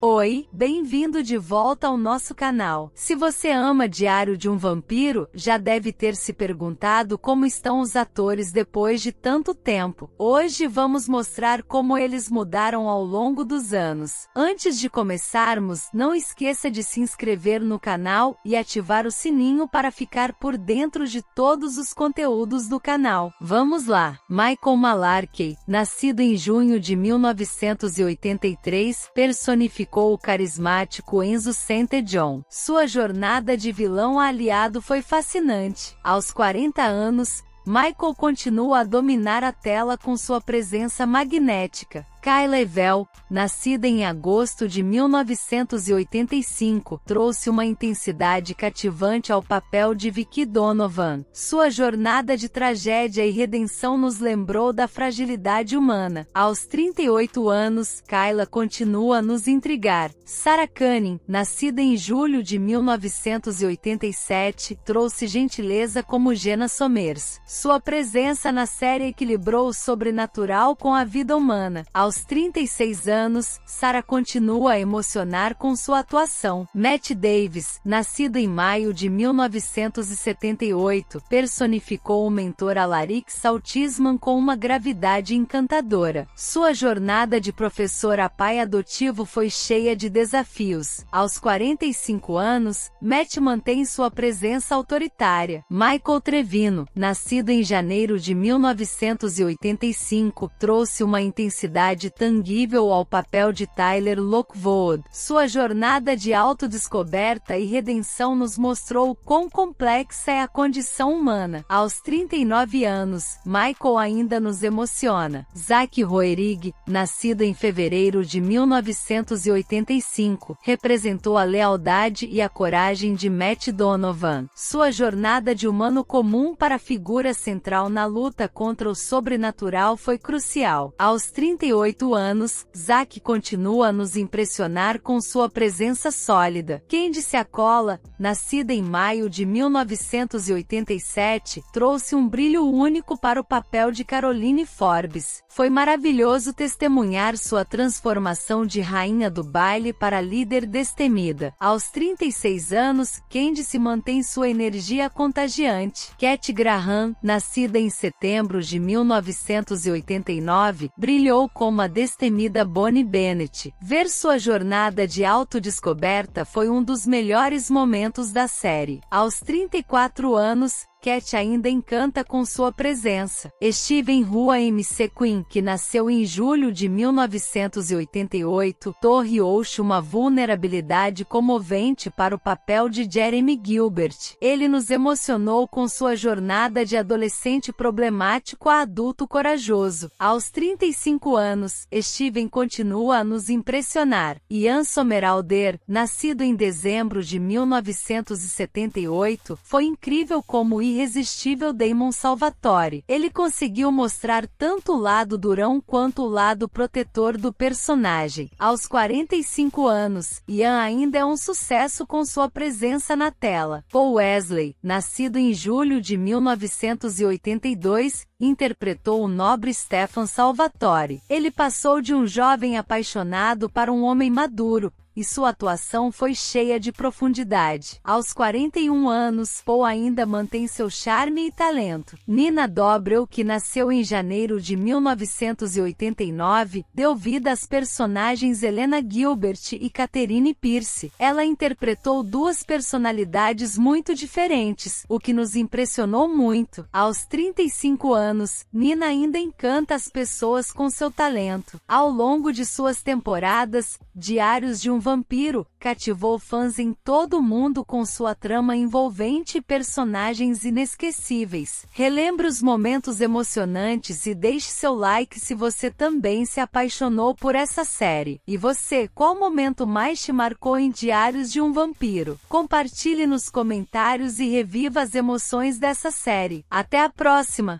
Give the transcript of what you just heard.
Oi, bem-vindo de volta ao nosso canal. Se você ama Diário de um Vampiro, já deve ter se perguntado como estão os atores depois de tanto tempo. Hoje vamos mostrar como eles mudaram ao longo dos anos. Antes de começarmos, não esqueça de se inscrever no canal e ativar o sininho para ficar por dentro de todos os conteúdos do canal. Vamos lá! Michael Malarkey, nascido em junho de 1983, personificou criticou o carismático Enzo Sant'Eon. Sua jornada de vilão a aliado foi fascinante. Aos 40 anos, Michael continua a dominar a tela com sua presença magnética. Kyla Evel, nascida em agosto de 1985, trouxe uma intensidade cativante ao papel de Vicky Donovan. Sua jornada de tragédia e redenção nos lembrou da fragilidade humana. Aos 38 anos, Kyla continua a nos intrigar. Sarah Canning, nascida em julho de 1987, trouxe gentileza como Jenna Somers. Sua presença na série equilibrou o sobrenatural com a vida humana. Ao aos 36 anos, Sarah continua a emocionar com sua atuação. Matt Davis, nascido em maio de 1978, personificou o mentor Alaric Saltisman com uma gravidade encantadora. Sua jornada de professor a pai adotivo foi cheia de desafios. Aos 45 anos, Matt mantém sua presença autoritária. Michael Trevino, nascido em janeiro de 1985, trouxe uma intensidade fidelidade tangível ao papel de Tyler Lockwood. Sua jornada de autodescoberta e redenção nos mostrou quão complexa é a condição humana. Aos 39 anos, Michael ainda nos emociona. Zach Roerig, nascido em fevereiro de 1985, representou a lealdade e a coragem de Matt Donovan. Sua jornada de humano comum para a figura central na luta contra o sobrenatural foi crucial. Aos 38 38 anos, Zack continua a nos impressionar com sua presença sólida. Candy Seacola, nascida em maio de 1987, trouxe um brilho único para o papel de Caroline Forbes. Foi maravilhoso testemunhar sua transformação de rainha do baile para líder destemida. Aos 36 anos, Candy se mantém sua energia contagiante. Cat Graham, nascida em setembro de 1989, brilhou como uma destemida Bonnie Bennett. Ver sua jornada de autodescoberta foi um dos melhores momentos da série. Aos 34 anos, Cat ainda encanta com sua presença. Steven Rua MC Queen, que nasceu em julho de 1988, torreou-se uma vulnerabilidade comovente para o papel de Jeremy Gilbert. Ele nos emocionou com sua jornada de adolescente problemático a adulto corajoso. Aos 35 anos, Steven continua a nos impressionar. Ian Someralder, nascido em dezembro de 1978, foi incrível como irresistível Damon Salvatore. Ele conseguiu mostrar tanto o lado durão quanto o lado protetor do personagem. Aos 45 anos, Ian ainda é um sucesso com sua presença na tela. Paul Wesley, nascido em julho de 1982, interpretou o nobre Stefan Salvatore. Ele passou de um jovem apaixonado para um homem maduro, e sua atuação foi cheia de profundidade. Aos 41 anos, Paul ainda mantém seu charme e talento. Nina Dobrel, que nasceu em janeiro de 1989, deu vida às personagens Helena Gilbert e Catherine Pierce. Ela interpretou duas personalidades muito diferentes, o que nos impressionou muito. Aos 35 anos, Nina ainda encanta as pessoas com seu talento. Ao longo de suas temporadas, Diários de um Vampiro, cativou fãs em todo o mundo com sua trama envolvente e personagens inesquecíveis. Relembre os momentos emocionantes e deixe seu like se você também se apaixonou por essa série. E você, qual momento mais te marcou em Diários de um Vampiro? Compartilhe nos comentários e reviva as emoções dessa série. Até a próxima!